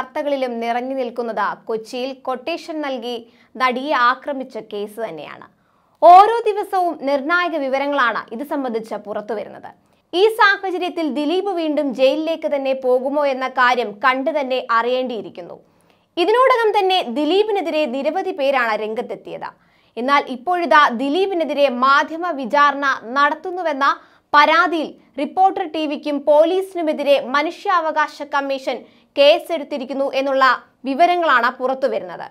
വാർത്തകളിലും നിറഞ്ഞു നിൽക്കുന്നത് കൊച്ചിയിൽ കൊട്ടേഷൻ നൽകി നടിയെ ആക്രമിച്ച കേസ് തന്നെയാണ് ഓരോ ദിവസവും നിർണായക വിവരങ്ങളാണ് ഇത് സംബന്ധിച്ച് പുറത്തുവരുന്നത് ഈ സാഹചര്യത്തിൽ ദിലീപ് വീണ്ടും ജയിലിലേക്ക് തന്നെ പോകുമോ എന്ന കാര്യം കണ്ടു തന്നെ അറിയേണ്ടിയിരിക്കുന്നു ഇതിനോടകം തന്നെ ദിലീപിനെതിരെ നിരവധി പേരാണ് രംഗത്തെത്തിയത് എന്നാൽ ഇപ്പോഴിതാ ദിലീപിനെതിരെ മാധ്യമ വിചാരണ നടത്തുന്നുവെന്ന പരാതിയിൽ റിപ്പോർട്ടർ ടി വിക്കും പോലീസിനുമെതിരെ മനുഷ്യാവകാശ കമ്മീഷൻ കേസെടുത്തിരിക്കുന്നു എന്നുള്ള വിവരങ്ങളാണ് പുറത്തു വരുന്നത്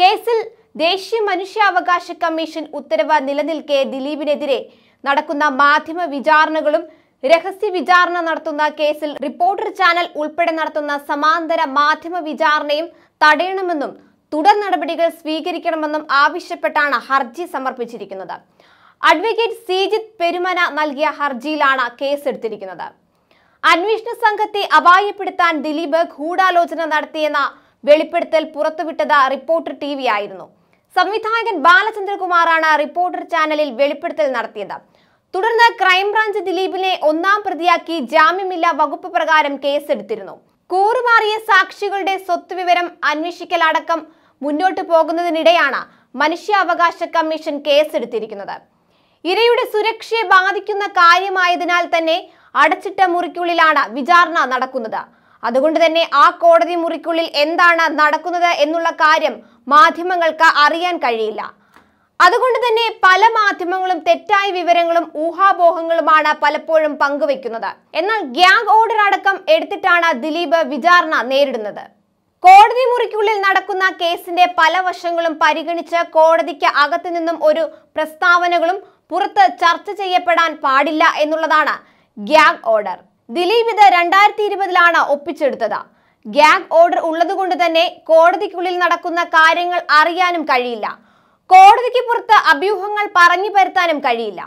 കേസിൽ ദേശീയ മനുഷ്യാവകാശ കമ്മീഷൻ ഉത്തരവ് നിലനിൽക്കെ ദിലീപിനെതിരെ നടക്കുന്ന മാധ്യമ വിചാരണകളും രഹസ്യ വിചാരണ നടത്തുന്ന കേസിൽ റിപ്പോർട്ടർ ചാനൽ ഉൾപ്പെടെ നടത്തുന്ന സമാന്തര മാധ്യമ വിചാരണയും തടയണമെന്നും തുടർ നടപടികൾ സ്വീകരിക്കണമെന്നും ആവശ്യപ്പെട്ടാണ് ഹർജി സമർപ്പിച്ചിരിക്കുന്നത് അഡ്വക്കേറ്റ് സീജിത് പെരുമന നൽകിയ ഹർജിയിലാണ് കേസെടുത്തിരിക്കുന്നത് അന്വേഷണ സംഘത്തെ അപായപ്പെടുത്താൻ ദിലീപ് ഗൂഢാലോചന നടത്തിയെന്ന വെളിപ്പെടുത്തൽ പുറത്തുവിട്ടത് റിപ്പോർട്ടർ ടി വി ആയിരുന്നു സംവിധായകൻ ബാലചന്ദ്രകുമാറാണ് റിപ്പോർട്ടർ ചാനലിൽ വെളിപ്പെടുത്തൽ നടത്തിയത് തുടർന്ന് ക്രൈംബ്രാഞ്ച് ദിലീപിനെ ഒന്നാം പ്രതിയാക്കി ജാമ്യമില്ലാ വകുപ്പ് പ്രകാരം കേസെടുത്തിരുന്നു കൂറുമാറിയ സാക്ഷികളുടെ സ്വത്ത് വിവരം അന്വേഷിക്കലടക്കം മുന്നോട്ടു പോകുന്നതിനിടെയാണ് മനുഷ്യാവകാശ കമ്മീഷൻ കേസെടുത്തിരിക്കുന്നത് ഇരയുടെ സുരക്ഷയെ ബാധിക്കുന്ന കാര്യമായതിനാൽ തന്നെ അടച്ചിട്ട മുറിക്കുള്ളിലാണ് വിചാരണ നടക്കുന്നത് അതുകൊണ്ട് തന്നെ ആ കോടതി മുറിക്കുള്ളിൽ എന്താണ് നടക്കുന്നത് എന്നുള്ള കാര്യം മാധ്യമങ്ങൾക്ക് അറിയാൻ കഴിയില്ല അതുകൊണ്ട് തന്നെ പല മാധ്യമങ്ങളും തെറ്റായ വിവരങ്ങളും ഊഹാപോഹങ്ങളുമാണ് പലപ്പോഴും പങ്കുവെക്കുന്നത് എന്നാൽ ഗ്യാങ് ഓർഡർ അടക്കം എടുത്തിട്ടാണ് ദിലീപ് വിചാരണ നേരിടുന്നത് കോടതി മുറിക്കുള്ളിൽ നടക്കുന്ന കേസിന്റെ പല വശങ്ങളും പരിഗണിച്ച് കോടതിക്ക് അകത്തു നിന്നും ഒരു പ്രസ്താവനകളും പുറത്ത് ചർച്ച ചെയ്യപ്പെടാൻ പാടില്ല എന്നുള്ളതാണ് ഗ്യാങ് ഓർഡർ ദിലീപ് ഇത് രണ്ടായിരത്തി ഇരുപതിലാണ് ഒപ്പിച്ചെടുത്തത് ഗ്യാങ് ഓർഡർ ഉള്ളതുകൊണ്ട് തന്നെ കോടതിക്കുള്ളിൽ നടക്കുന്ന കാര്യങ്ങൾ അറിയാനും കഴിയില്ല കോടതിക്ക് പുറത്ത് അഭ്യൂഹങ്ങൾ പറഞ്ഞു പരത്താനും കഴിയില്ല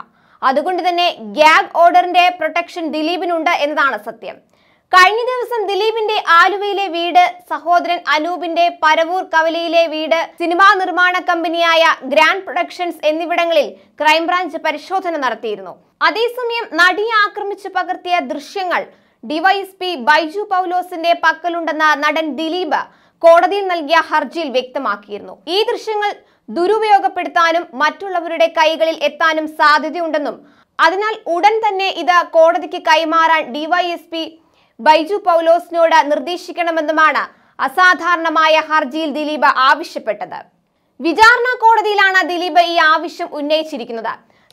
അതുകൊണ്ട് തന്നെ ഗ്യാഗ് ഓർഡറിന്റെ പ്രൊട്ടക്ഷൻ ദിലീപിനുണ്ട് എന്നതാണ് സത്യം കഴിഞ്ഞ ദിവസം ദിലീപിന്റെ ആലുവയിലെ വീട് സഹോദരൻ അനൂപിന്റെ പരവൂർ കവലയിലെ വീട് സിനിമാ നിർമ്മാണ കമ്പനിയായ ഗ്രാൻഡ് പ്രൊഡക്ഷൻസ് എന്നിവിടങ്ങളിൽ ക്രൈംബ്രാഞ്ച് പരിശോധന നടത്തിയിരുന്നു അതേസമയം നടിയെ ആക്രമിച്ച് പകർത്തിയ ദൃശ്യങ്ങൾ ഡിവൈഎസ്പി ബൈജു പൗലോസിന്റെ പക്കലുണ്ടെന്ന നടൻ ദിലീപ് കോടതിയിൽ നൽകിയ ഹർജിയിൽ വ്യക്തമാക്കിയിരുന്നു ഈ ദൃശ്യങ്ങൾ ദുരുപയോഗപ്പെടുത്താനും മറ്റുള്ളവരുടെ കൈകളിൽ എത്താനും സാധ്യതയുണ്ടെന്നും അതിനാൽ ഉടൻ തന്നെ ഇത് കോടതിക്ക് കൈമാറാൻ ഡിവൈഎസ്പി ബൈജു പൗലോസിനോട് നിർദ്ദേശിക്കണമെന്നുമാണ് അസാധാരണമായ ഹർജിയിൽ ദിലീപ് ആവശ്യപ്പെട്ടത് വിചാരണ കോടതിയിലാണ് ദിലീപ് ഈ ആവശ്യം ഉന്നയിച്ചിരിക്കുന്നത്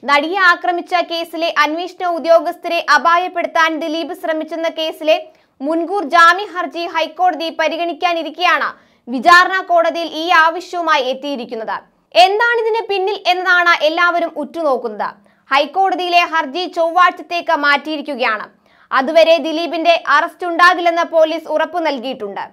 നടിയെ ആക്രമിച്ച കേസിലെ അന്വേഷണ ഉദ്യോഗസ്ഥരെ അപായപ്പെടുത്താൻ ദിലീപ് ശ്രമിച്ചെന്ന കേസിലെ മുൻകൂർ ജാമ്യ ഹർജി ഹൈക്കോടതി പരിഗണിക്കാനിരിക്കെയാണ് വിചാരണ കോടതിയിൽ ഈ ആവശ്യവുമായി എത്തിയിരിക്കുന്നത് എന്താണ് ഇതിന് പിന്നിൽ എന്നതാണ് എല്ലാവരും ഉറ്റുനോക്കുന്നത് ഹൈക്കോടതിയിലെ ഹർജി ചൊവ്വാഴ്ചത്തേക്ക് മാറ്റിയിരിക്കുകയാണ് അതുവരെ ദിലീപിന്റെ അറസ്റ്റ് ഉണ്ടാകില്ലെന്ന് പോലീസ് ഉറപ്പു നൽകിയിട്ടുണ്ട്